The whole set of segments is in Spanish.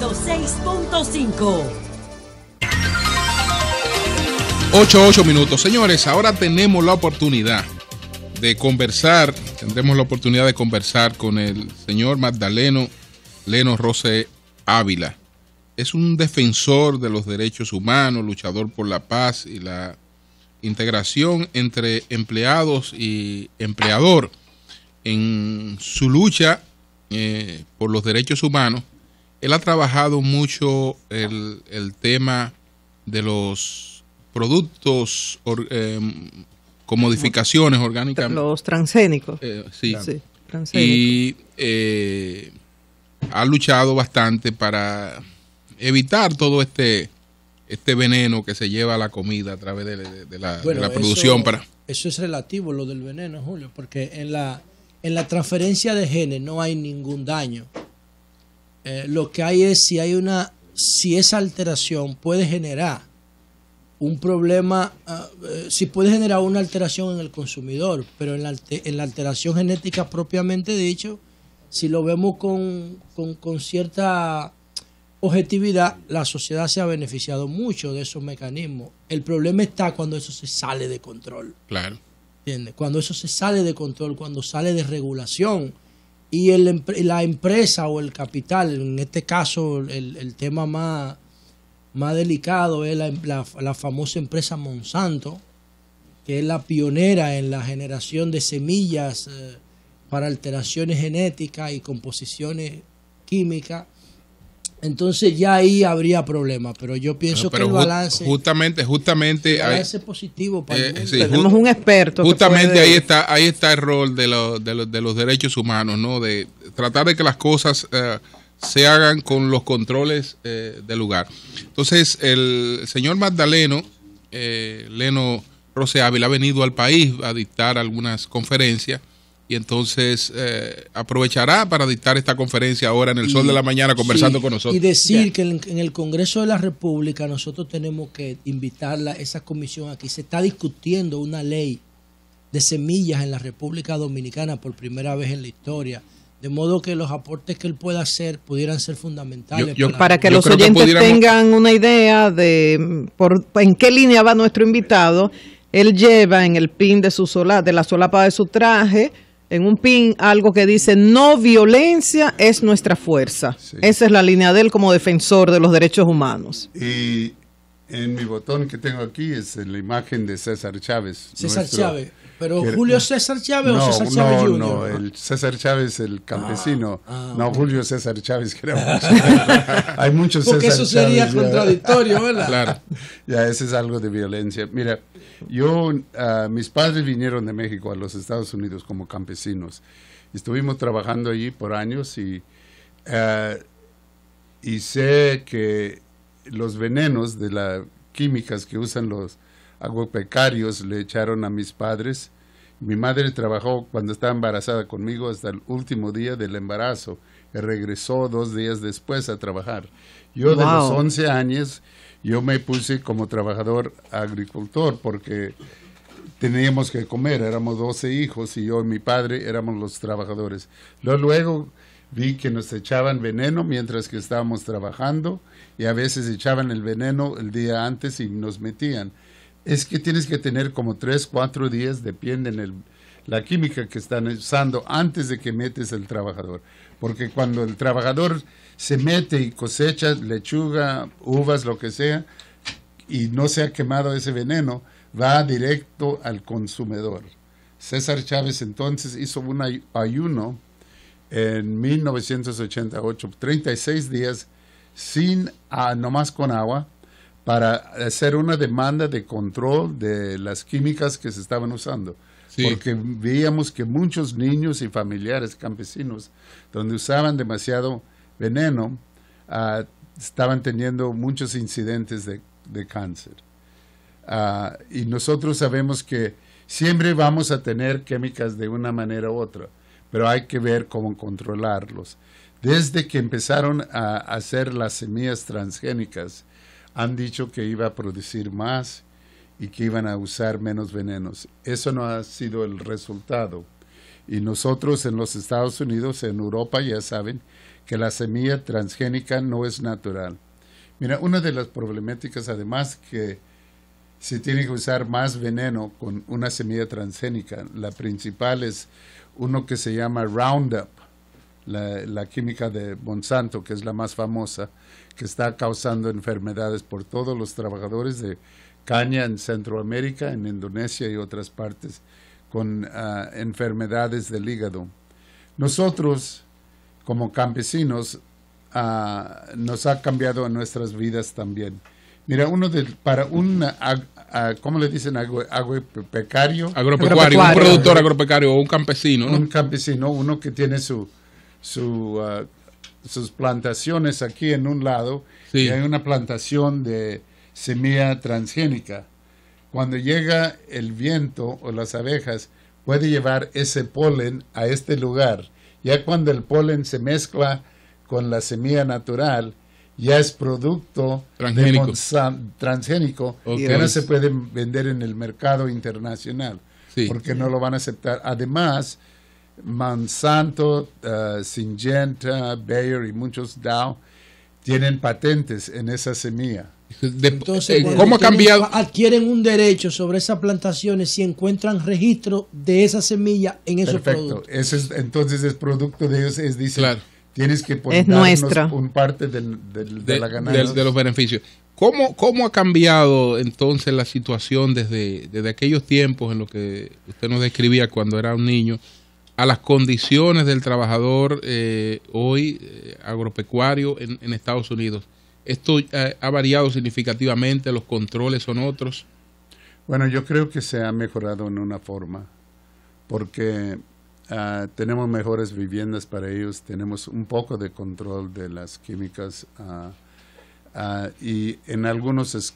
106.5. 8, minutos. Señores, ahora tenemos la oportunidad de conversar, tendremos la oportunidad de conversar con el señor Magdaleno Leno Rosé Ávila. Es un defensor de los derechos humanos, luchador por la paz y la integración entre empleados y empleador en su lucha eh, por los derechos humanos él ha trabajado mucho el, tema de los productos eh, con modificaciones orgánicas. Los transgénicos. Eh, sí. Y eh, ha luchado bastante para evitar todo este este veneno que se lleva a la comida a través de, la, producción para eso es relativo lo del veneno Julio porque en la en la transferencia de genes no hay ningún daño eh, lo que hay es si hay una, si esa alteración puede generar un problema, ah, eh, si puede generar una alteración en el consumidor, pero en la, alteración genética propiamente dicho, si lo vemos con, con cierta objetividad, la sociedad se ha beneficiado mucho de esos mecanismos. El problema está cuando eso se sale de control. Claro. ¿Entiendes? Cuando eso se sale de control, cuando sale de regulación, y la empresa o el capital, en este caso el, tema más, más delicado es la, famosa empresa Monsanto, que es la pionera en la generación de semillas eh, para alteraciones genéticas y composiciones químicas entonces ya ahí habría problemas, pero yo pienso que el balance justamente justamente positivo para eh, tenemos un experto. Justamente ahí está ahí está el rol de, de, los derechos humanos, ¿no? De tratar de que las cosas eh, se hagan con los controles eh, del lugar. Entonces el señor Magdaleno Leno Rose ha venido al país a dictar algunas conferencias y entonces eh, aprovechará para dictar esta conferencia ahora en el sol de la mañana conversando con nosotros. Y decir que en, el Congreso de la República nosotros tenemos que invitarla, esa comisión aquí, se está discutiendo una ley de semillas en la República Dominicana por primera vez en la historia. De modo que los aportes que él pueda hacer pudieran ser fundamentales. para, que los oyentes tengan una idea de por, en qué línea va nuestro invitado, él lleva en el pin de, su sola, de la solapa de su traje en un pin algo que dice no violencia es nuestra fuerza. Esa es la línea de él como defensor de los derechos humanos. Y en mi botón que tengo aquí es la imagen de César Chávez. César Chávez. Pero Julio César Chávez o César Chávez no, No, el César Chávez, el ah, campesino. Ah, no, Julio César Chávez, creo. Hay muchos Porque eso sería contradictorio, ¿verdad? claro. Ya, eso es algo de violencia. Mira, yo, ah, mis padres vinieron de México a los Estados Unidos como campesinos. Estuvimos trabajando allí por años y, y sé que los venenos de las químicas que usan los pecarios, le echaron a mis padres. Mi madre trabajó cuando estaba embarazada conmigo hasta el último día del embarazo. Regresó dos días después a trabajar. Yo de los 11 años, yo me puse como trabajador agricultor porque teníamos que comer. Éramos 12 hijos y yo y mi padre éramos los trabajadores. Luego vi que nos echaban veneno mientras que estábamos trabajando y a veces echaban el veneno el día antes y nos metían es que tienes que tener como tres, cuatro días, depende de la química que están usando antes de que metes el trabajador. Porque cuando el trabajador se mete y cosecha lechuga, uvas, lo que sea, y no se ha quemado ese veneno, va directo al consumidor. César Chávez entonces hizo un ayuno en 1988, 36 días sin, ah, nomás con agua, para hacer una demanda de control de las químicas que se estaban usando. Porque veíamos que muchos niños y familiares campesinos, donde usaban demasiado veneno, ah, estaban teniendo muchos incidentes de, cáncer. Ah, y nosotros sabemos que siempre vamos a tener químicas de una manera u otra, pero hay que ver cómo controlarlos. Desde que empezaron a hacer las semillas transgénicas, han dicho que iba a producir más y que iban a usar menos venenos. Eso no ha sido el resultado. Y nosotros en los Estados Unidos, en Europa, ya saben que la semilla transgénica no es natural. Mira, una de las problemáticas además que se tiene que usar más veneno con una semilla transgénica. La principal es uno que se llama Roundup la, química de Monsanto, que es la más famosa, que está causando enfermedades por todos los trabajadores de caña en Centroamérica, en Indonesia y otras partes, con ah, enfermedades del hígado. Nosotros, como campesinos, ah, nos ha cambiado nuestras vidas también. Mira, uno de, para un, ah, ¿cómo le dicen? agropecario. Agropecuario, un productor agropecario o un campesino. Un campesino, uno que tiene su, Uh, sus plantaciones aquí en un lado y hay una plantación de semilla transgénica. Cuando llega el viento o las abejas, puede llevar ese polen a este lugar. Ya cuando el polen se mezcla con la semilla natural, ya es producto transgénico, y que no se puede vender en el mercado internacional, porque no lo van a aceptar. Además, Monsanto, eh, Syngenta, Bayer y muchos Dow tienen patentes en esa semilla. Entonces, eh, ¿cómo ha cambiado? Adquieren un derecho sobre esas plantaciones si encuentran registro de esa semilla en esos Perfecto. productos. entonces es producto de ellos, es dice, tienes que poner un parte del, de, la ganancia. De, los beneficios. ¿Cómo, ¿Cómo ha cambiado entonces la situación desde, desde aquellos tiempos en los que usted nos describía cuando era un niño? a las condiciones del trabajador eh, hoy eh, agropecuario en, Estados Unidos? ¿Esto eh, ha variado significativamente? ¿Los controles son otros? Bueno, yo creo que se ha mejorado en una forma, porque ah, tenemos mejores viviendas para ellos, tenemos un poco de control de las químicas ah, ah, y en algunas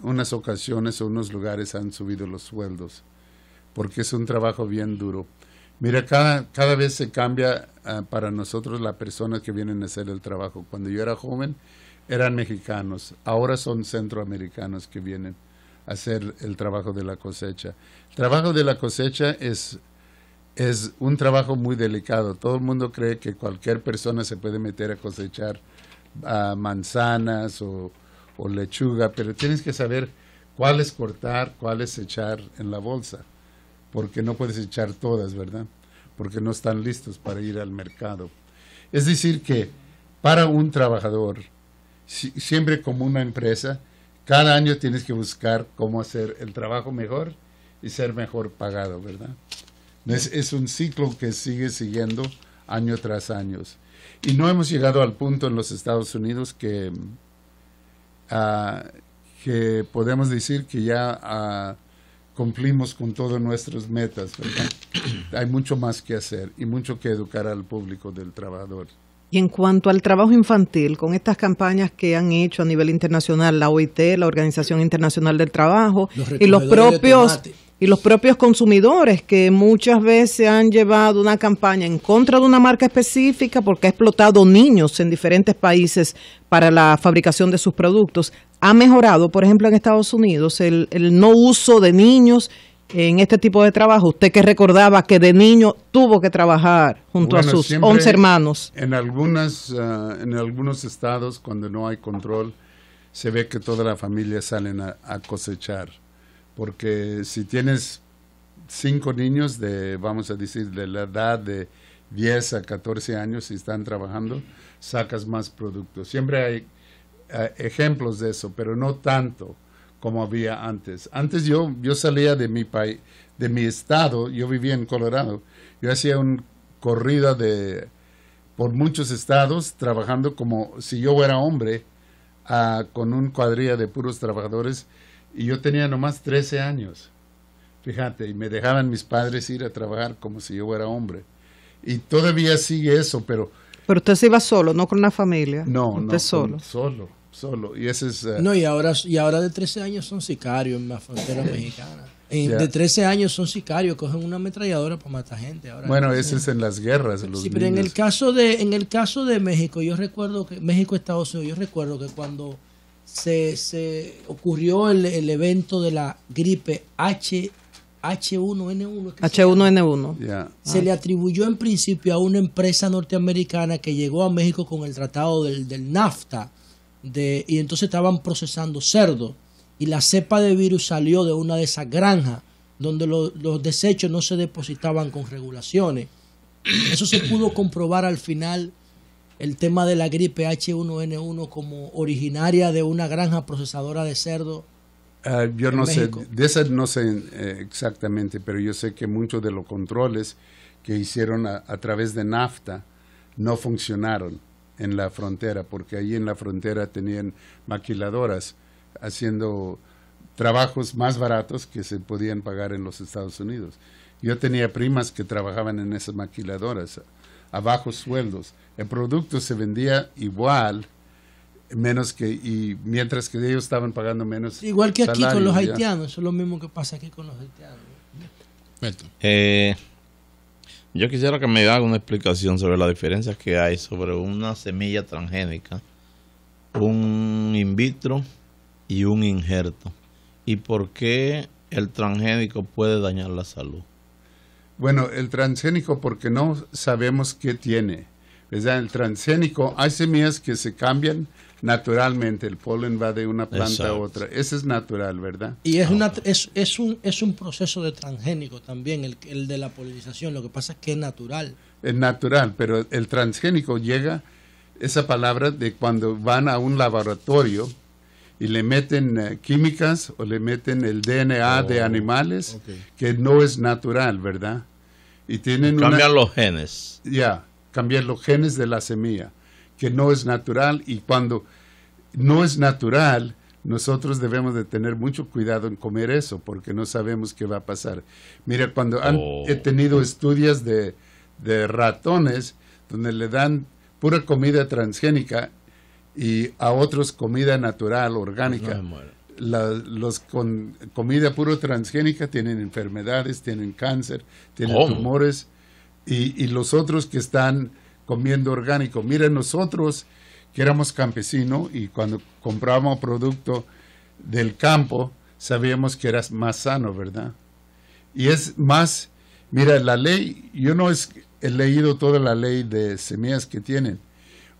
unas ocasiones o unos lugares han subido los sueldos, porque es un trabajo bien duro Mira, cada, vez se cambia ah, para nosotros las personas que vienen a hacer el trabajo. Cuando yo era joven eran mexicanos, ahora son centroamericanos que vienen a hacer el trabajo de la cosecha. El trabajo de la cosecha es, un trabajo muy delicado. Todo el mundo cree que cualquier persona se puede meter a cosechar ah, manzanas o, lechuga, pero tienes que saber cuál es cortar, cuál es echar en la bolsa porque no puedes echar todas, ¿verdad? Porque no están listos para ir al mercado. Es decir, que para un trabajador, siempre como una empresa, cada año tienes que buscar cómo hacer el trabajo mejor y ser mejor pagado, ¿verdad? Es, un ciclo que sigue siguiendo año tras año. Y no hemos llegado al punto en los Estados Unidos que, ah, que podemos decir que ya... Ah, cumplimos con todas nuestras metas, Hay mucho más que hacer y mucho que educar al público del trabajador. Y en cuanto al trabajo infantil, con estas campañas que han hecho a nivel internacional, la OIT, la Organización Internacional del Trabajo, y los propios y los propios consumidores que muchas veces han llevado una campaña en contra de una marca específica porque ha explotado niños en diferentes países para la fabricación de sus productos, ha mejorado, por ejemplo, en Estados Unidos, el, no uso de niños en este tipo de trabajo? Usted que recordaba que de niño tuvo que trabajar junto a sus 11 hermanos. En, algunas, ah, en algunos estados, cuando no hay control, se ve que toda la familia salen a, cosechar. Porque si tienes cinco niños de, vamos a decir, de la edad de 10 a 14 años y están trabajando, sacas más productos. Siempre hay eh, ejemplos de eso, pero no tanto como había antes. Antes yo, yo salía de mi país, de mi estado, yo vivía en Colorado, yo hacía una corrida de por muchos estados trabajando como si yo fuera hombre ah, con un cuadrilla de puros trabajadores y yo tenía nomás 13 años. Fíjate, y me dejaban mis padres ir a trabajar como si yo fuera hombre. Y todavía sigue eso, pero... Pero usted se iba solo, no con una familia. No, no solo. solo solo. Y ese es. Eh, no, y ahora, y ahora de 13 años son sicarios en la frontera mexicana. De 13 años son sicarios, cogen una ametralladora para matar gente. bueno, ese es en las guerras. sí, pero en el, caso de, en el caso de México, yo recuerdo que México, Estados Unidos, yo recuerdo que cuando se, se ocurrió el, el evento de la gripe H, H1N1. H1N1. Se, le atribuyó en principio a una empresa norteamericana que llegó a México con el tratado del, del NAFTA y entonces estaban procesando cerdo y la cepa de virus salió de una de esas granjas donde los desechos no se depositaban con regulaciones. Eso se pudo comprobar al final el tema de la gripe H1N1 como originaria de una granja procesadora de cerdo. Ah, yo no sé, de esas no sé eh, exactamente, pero yo sé que muchos de los controles que hicieron a través de NAFTA no funcionaron en la frontera, porque allí en la frontera tenían maquiladoras haciendo trabajos más baratos que se podían pagar en los Estados Unidos. Yo tenía primas que trabajaban en esas maquiladoras a bajos sueldos. El producto se vendía igual, menos que, y mientras que ellos estaban pagando menos. Igual que aquí con los haitianos, es lo mismo que pasa aquí con los haitianos. Yo quisiera que me haga una explicación sobre las diferencias que hay sobre una semilla transgénica, un in vitro y un injerto. ¿Y por qué el transgénico puede dañar la salud? Bueno, el transgénico porque no sabemos qué tiene. El transgénico, hay semillas que se cambian naturalmente, el polen va de una planta a otra, eso es natural, ¿verdad? Y ah, es, un, proceso de transgénico también, el, de la polinización, lo que pasa es que es natural. Es natural, pero el transgénico llega, esa palabra de cuando van a un laboratorio y le meten eh, químicas o le meten el DNA de oh, animales que no es natural, ¿verdad? Y tienen cambian los genes. Ya, cambiar los genes de la semilla, que no es natural y cuando no es natural, nosotros debemos de tener mucho cuidado en comer eso porque no sabemos qué va a pasar. Mira, cuando han, oh. he tenido estudios de, de, ratones donde le dan pura comida transgénica y a otros comida natural, orgánica. La, los con comida puro transgénica tienen enfermedades, tienen cáncer, tienen tumores y, los otros que están comiendo orgánico. Miren, nosotros que éramos campesinos y cuando comprábamos producto del campo, sabíamos que era más sano, ¿verdad? Y es más, mira, la ley, yo no he leído toda la ley de semillas que tienen.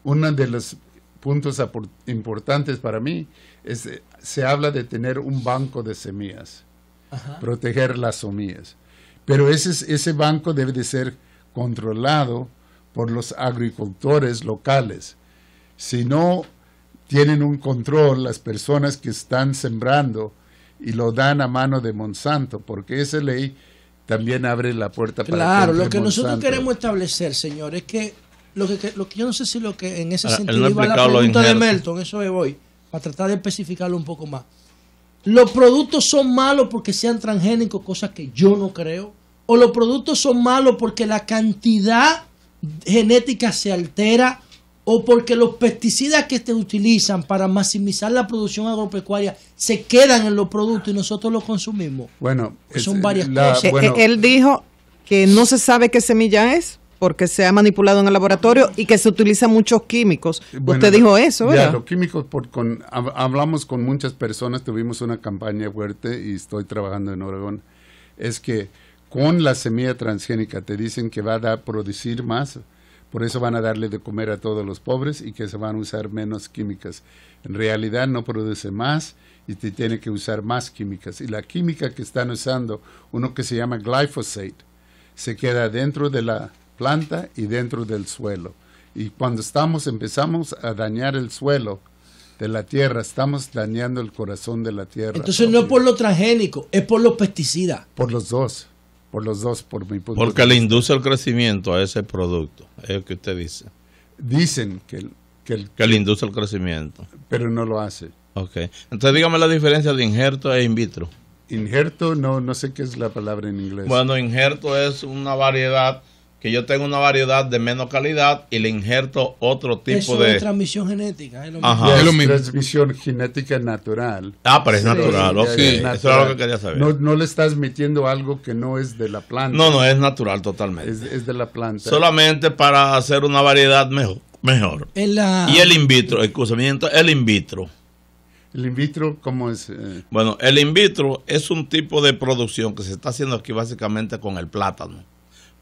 Uno de los puntos importantes para mí es, se habla de tener un banco de semillas, proteger las semillas. Pero ese, ese banco debe de ser controlado por los agricultores locales. Si no tienen un control las personas que están sembrando y lo dan a mano de Monsanto, porque esa ley también abre la puerta claro, para Claro, lo que nosotros queremos establecer, señor, es que lo que, lo yo no sé si lo que en ese sentido iba a la pregunta de Melton, eso me voy, para tratar de especificarlo un poco más. Los productos son malos porque sean transgénicos, cosas que yo no creo o los productos son malos porque la cantidad genética se altera o porque los pesticidas que se utilizan para maximizar la producción agropecuaria se quedan en los productos y nosotros los consumimos. Bueno, son varias cosas. Eh, él dijo que no se sabe qué semilla es porque se ha manipulado en el laboratorio y que se utilizan muchos químicos. Usted dijo eso, ¿verdad? los químicos, por, hablamos con muchas personas, tuvimos una campaña fuerte y estoy trabajando en Oregón, es que con la semilla transgénica te dicen que va a producir más, por eso van a darle de comer a todos los pobres y que se van a usar menos químicas. En realidad no produce más y te tiene que usar más químicas. Y la química que están usando, uno que se llama glyphosate, se queda dentro de la planta y dentro del suelo. Y cuando estamos, empezamos a dañar el suelo, de la tierra, estamos dañando el corazón de la tierra. Entonces no es por lo transgénico, es por los pesticidas. Por los dos por los dos, por mi punto Porque de vista. le induce el crecimiento a ese producto, es lo que usted dice. Dicen que, que, le induce el crecimiento. Pero no lo hace. Ok. Entonces dígame la diferencia de injerto e in vitro. Injerto, no, no sé qué es la palabra en inglés. Bueno, injerto es una variedad que yo tengo una variedad de menos calidad y le injerto otro tipo de... Es transmisión genética. Es lo mismo. transmisión genética natural. Ah, pero es natural. Sí, eso es lo que quería saber. No, le estás metiendo algo que no es de la planta. No, no, es natural totalmente. Es, de la planta. Solamente para hacer una variedad mejor. mejor. Y el in vitro, excusamiento, el in vitro. ¿El in vitro cómo es? Eh? Bueno, el in vitro es un tipo de producción que se está haciendo aquí básicamente con el plátano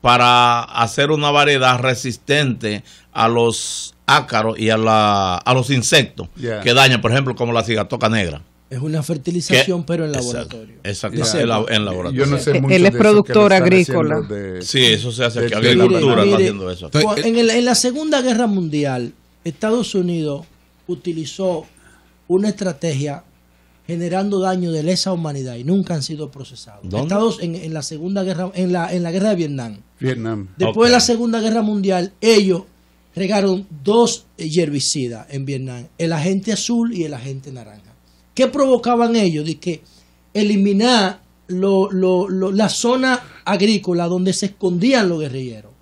para hacer una variedad resistente a los ácaros y a, la, los insectos que dañan, por ejemplo, como la cigatoca negra. Es una fertilización, pero en laboratorio. Exacto, en, laboratorio. Él es productor agrícola. sí, eso se hace aquí. Este agricultura pues, En, eh, en la Segunda Guerra Mundial, Estados Unidos utilizó una estrategia generando daño de lesa humanidad y nunca han sido procesados. Estados en, la segunda guerra en la en la guerra de Vietnam. Vietnam. Después de la Segunda Guerra Mundial, ellos regaron dos eh, herbicidas en Vietnam, el agente azul y el agente naranja. ¿Qué provocaban ellos? De que eliminar la zona agrícola donde se escondían los guerrilleros.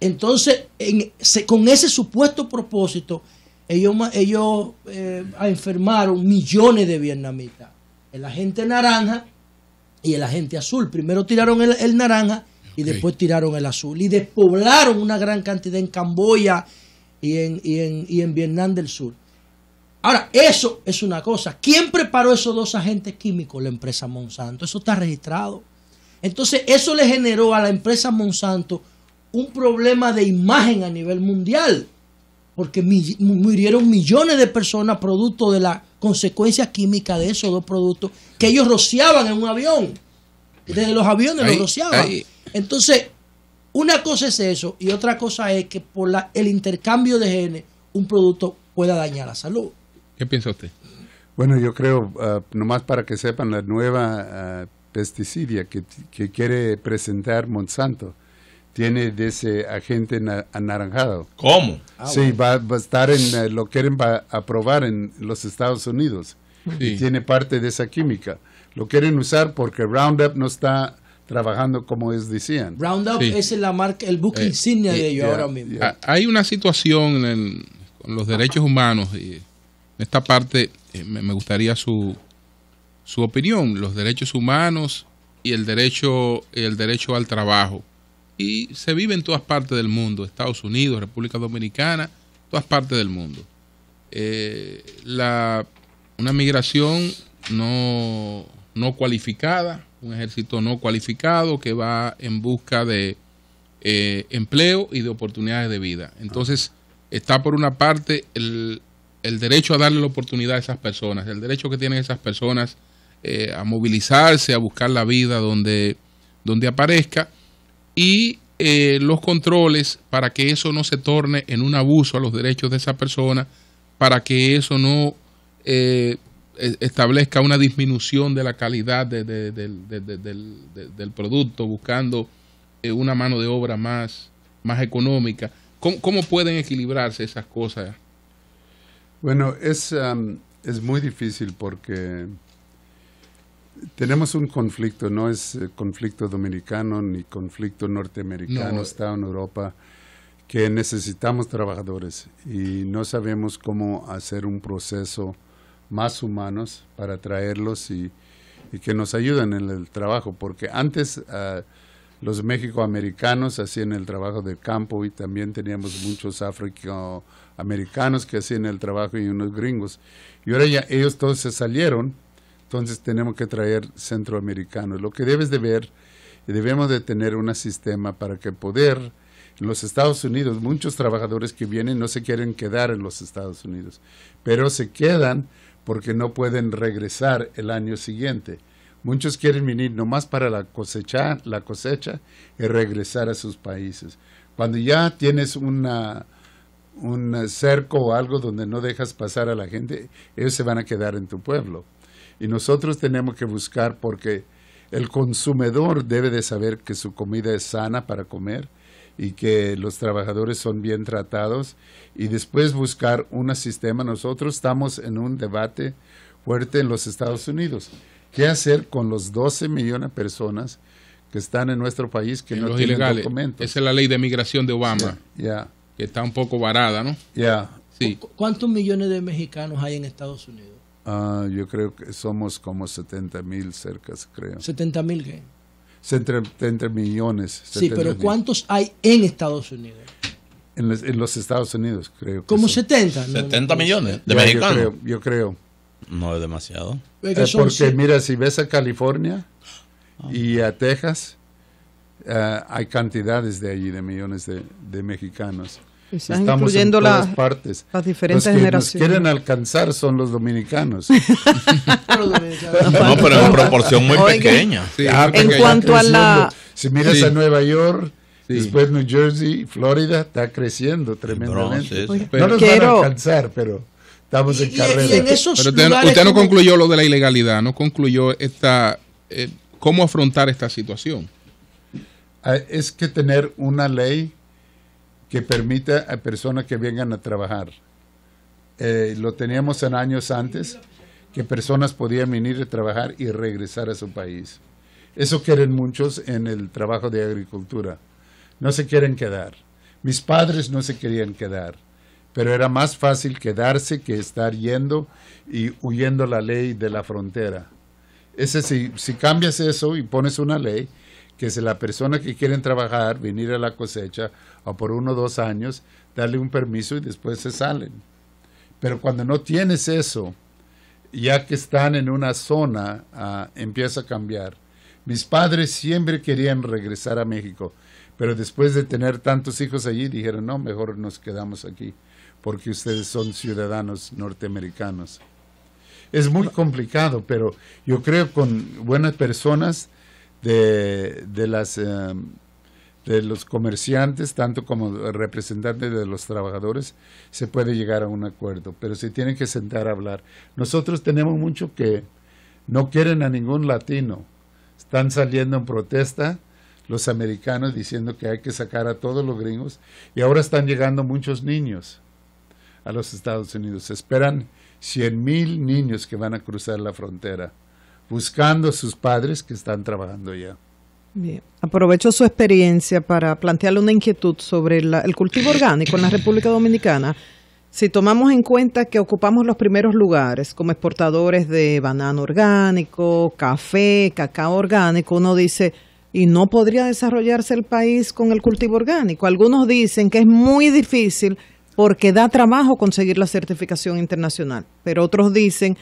Entonces, con ese supuesto propósito, ellos, ellos eh, ah, enfermaron millones de vietnamitas. El agente naranja y el agente azul. Primero tiraron el, naranja y después tiraron el azul. Y despoblaron una gran cantidad en Camboya y en, y en Vietnam del Sur. Ahora, eso es una cosa. ¿Quién preparó esos dos agentes químicos? La empresa Monsanto. Eso está registrado. Entonces, eso le generó a la empresa Monsanto un problema de imagen a nivel mundial porque murieron millones de personas producto de la consecuencia química de esos dos productos que ellos rociaban en un avión. Desde los aviones los rociaban. Entonces, una cosa es eso y otra cosa es que por la, el intercambio de genes un producto pueda dañar la salud. ¿Qué piensa usted? Bueno, yo creo, ah, nomás para que sepan, la nueva pesticida ah, pesticidia que quiere presentar Monsanto tiene de ese agente anaranjado. ¿Cómo? Ah, sí, va, a estar en, eh, lo quieren aprobar en los Estados Unidos. Y tiene parte de esa química. Lo quieren usar porque Roundup no está trabajando como es decían. Roundup es la marca, el buque eh, insignia de eh, ellos ahora mismo. Ah, hay una situación en con los derechos humanos y en esta parte me, me gustaría su, su opinión, los derechos humanos y el derecho, el derecho al trabajo y se vive en todas partes del mundo, Estados Unidos, República Dominicana, todas partes del mundo. Eh, la, una migración no, no, cualificada, un ejército no cualificado que va en busca de eh, empleo y de oportunidades de vida. Entonces, está por una parte el, el derecho a darle la oportunidad a esas personas, el derecho que tienen esas personas eh, a movilizarse, a buscar la vida donde, donde aparezca y eh, los controles para que eso no se torne en un abuso a los derechos de esa persona, para que eso no eh, e, establezca una disminución de la calidad de, del, producto, buscando eh, una mano de obra más, más económica. ¿Cómo, pueden equilibrarse esas cosas? Bueno, es, um, es muy difícil porque tenemos un conflicto, no es eh, conflicto dominicano ni conflicto norteamericano, está en Europa, que necesitamos trabajadores y no sabemos cómo hacer un proceso más humanos para traerlos y, que nos ayuden en el trabajo, porque antes ah, los mexicoamericanos hacían el trabajo de campo y también teníamos muchos afroamericanos que hacían el trabajo y unos gringos. Y ahora ya ellos todos se salieron entonces tenemos que traer centroamericanos. Lo que debes de ver, debemos de tener un sistema para que poder, en los Estados Unidos, muchos trabajadores que vienen no se quieren quedar en los Estados Unidos, pero se quedan porque no pueden regresar el año siguiente. Muchos quieren venir nomás para la cosecha, la cosecha y regresar a sus países. Cuando ya tienes una, un cerco o algo donde no dejas pasar a la gente, ellos se van a quedar en tu pueblo. Y nosotros tenemos que buscar porque el consumidor debe de saber que su comida es sana para comer y que los trabajadores son bien tratados y después buscar un sistema. Nosotros estamos en un debate fuerte en los Estados Unidos. ¿Qué hacer con los 12 millones de personas que están en nuestro país que no tienen documentos? Esa es la ley de migración de Obama, que está un poco varada, ¿no? Ya. ¿Cuántos millones de mexicanos hay en Estados Unidos? Ah, yo creo que somos como 70 mil cerca, creo. ¿70 mil qué? Entre, entre millones. Sí, pero ¿cuántos hay en Estados Unidos? En los, Estados Unidos, creo. ¿Como 70? 70 millones de mexicanos. Yo creo, No es demasiado. Es eh, porque mira, si ves a California ah. y a Texas, eh, hay cantidades de allí, de millones de, de mexicanos. Estamos incluyendo en partes. Las diferentes los que quieren alcanzar son los dominicanos. no, pero en proporción muy pequeña. en cuanto a la. Si miras a Nueva York. Después New Jersey, Florida está creciendo tremendamente. no nos quiero... van a alcanzar, pero estamos en carrera. usted, no concluyó lo de la ilegalidad, no concluyó esta eh, cómo afrontar esta situación. Ah, es que tener una ley que permita a personas que vengan a trabajar. Eh, lo teníamos en años antes, que personas podían venir a trabajar y regresar a su país. Eso quieren muchos en el trabajo de agricultura. No se quieren quedar. Mis padres no se querían quedar, pero era más fácil quedarse que estar yendo y huyendo la ley de la frontera. Ese, si cambias eso y pones una ley, que es la persona que quieren trabajar, venir a la cosecha o por uno o dos años, darle un permiso y después se salen. Pero cuando no tienes eso, ya que están en una zona, ah, empieza a cambiar. Mis padres siempre querían regresar a México, pero después de tener tantos hijos allí, dijeron, no, mejor nos quedamos aquí, porque ustedes son ciudadanos norteamericanos. Es muy complicado, pero yo creo con buenas personas, de, las... Em, de los comerciantes, tanto como representantes de los trabajadores, se puede llegar a un acuerdo, pero se tienen que sentar a hablar. Nosotros tenemos mucho que no quieren a ningún latino. Están saliendo en protesta los americanos diciendo que hay que sacar a todos los gringos y ahora están llegando muchos niños a los Estados Unidos. esperan cien mil niños que van a cruzar la frontera buscando a sus padres que están trabajando ya. Bien. Aprovecho su experiencia para plantearle una inquietud sobre el cultivo orgánico en la República Dominicana. Si tomamos en cuenta que ocupamos los primeros lugares como exportadores de banano orgánico, café, cacao orgánico, uno dice, ¿y no podría desarrollarse el país con el cultivo orgánico? Algunos dicen que es muy difícil porque da trabajo conseguir la certificación internacional, pero otros dicen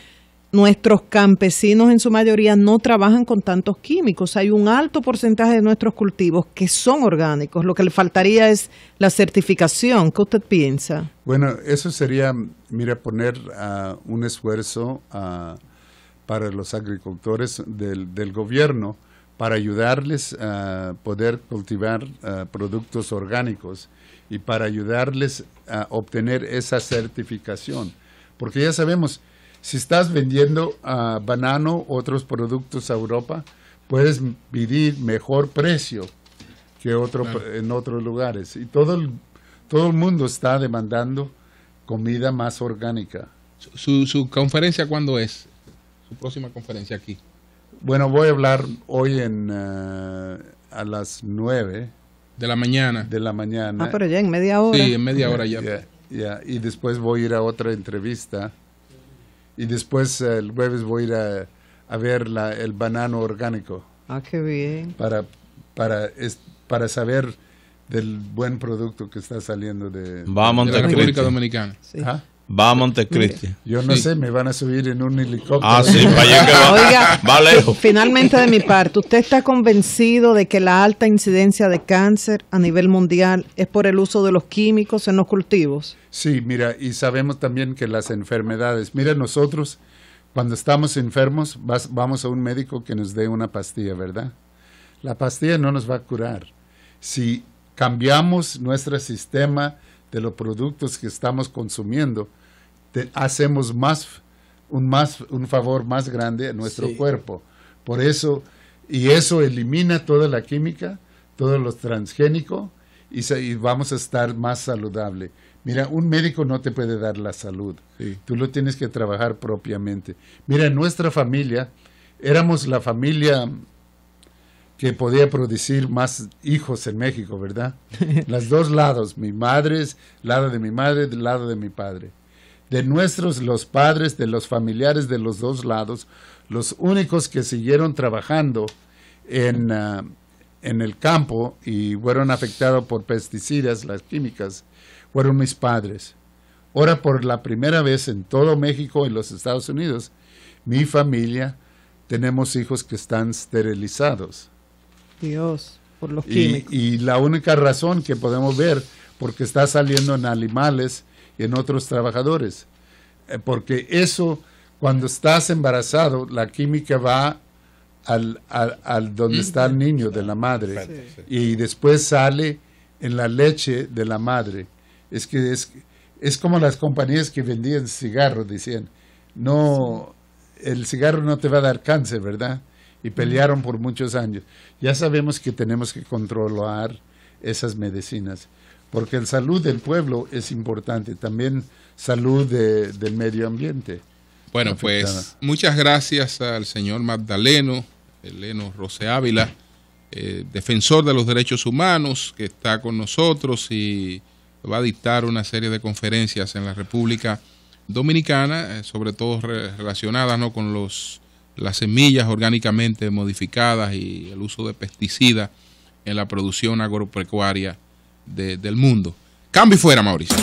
nuestros campesinos en su mayoría no trabajan con tantos químicos. Hay un alto porcentaje de nuestros cultivos que son orgánicos. Lo que le faltaría es la certificación. ¿Qué usted piensa? Bueno, eso sería, mira, poner ah, un esfuerzo ah, para los agricultores del, gobierno para ayudarles a poder cultivar ah, productos orgánicos y para ayudarles a obtener esa certificación. Porque ya sabemos, si estás vendiendo a ah, banano, otros productos a Europa, puedes pedir mejor precio que otro, en otros lugares. Y todo el, mundo está demandando comida más orgánica. ¿Su, conferencia cuándo es? ¿Su próxima conferencia aquí? Bueno, voy a hablar hoy en, ah, a las 9. De la mañana. De la mañana. Ah, pero ya en media hora. Sí, en media hora ya. Y después voy a ir a otra entrevista y después eh, el jueves voy a ir a, ver la, el banano orgánico. Ah, qué bien. Para, para, para saber del buen producto que está saliendo de, la República Dominicana. Sí. Va a Montecristi. Yo no sé, me van a subir en un helicóptero. Ah, sí, para que va. Oiga, va lejos. Finalmente, de mi parte, ¿usted está convencido de que la alta incidencia de cáncer a nivel mundial es por el uso de los químicos en los cultivos? Sí, mira, y sabemos también que las enfermedades. Mira, nosotros, cuando estamos enfermos, vamos a un médico que nos dé una pastilla, ¿verdad? La pastilla no nos va a curar. Si cambiamos nuestro sistema de los productos que estamos consumiendo, hacemos más un, más un favor más grande a nuestro cuerpo. Por eso, y eso elimina toda la química, todos lo transgénico, y, vamos a estar más saludable. Mira, un médico no te puede dar la salud. Tú lo tienes que trabajar propiamente. Mira, nuestra familia, éramos la familia que podía producir más hijos en México, ¿verdad? Las dos lados, mi madre, lado de mi madre, del lado de mi padre. De nuestros, los padres, de los familiares de los dos lados, los únicos que siguieron trabajando en, ah, en el campo y fueron afectados por pesticidas, las químicas, fueron mis padres. Ahora, por la primera vez en todo México y los Estados Unidos, mi familia tenemos hijos que están esterilizados. Dios, por los y, químicos. Y la única razón que podemos ver, porque está saliendo en animales y en otros trabajadores. Eh, porque eso, cuando estás embarazado, la química va al, al, al donde mm. está el niño de la madre y después sale en la leche de la madre. Es que es, es como las compañías que vendían cigarros, decían, no, el cigarro no te va a dar cáncer, ¿verdad? y pelearon por muchos años. Ya sabemos que tenemos que controlar esas medicinas, porque la salud del pueblo es importante, también salud del medio ambiente. Bueno, pues muchas gracias al señor Magdaleno, Eleno rose Ávila, eh, defensor de los derechos humanos, que está con nosotros y va a dictar una serie de conferencias en la República Dominicana, eh, sobre todo relacionadas con los las semillas orgánicamente modificadas y el uso de pesticidas en la producción agropecuaria del mundo. Cambio fuera, Mauricio.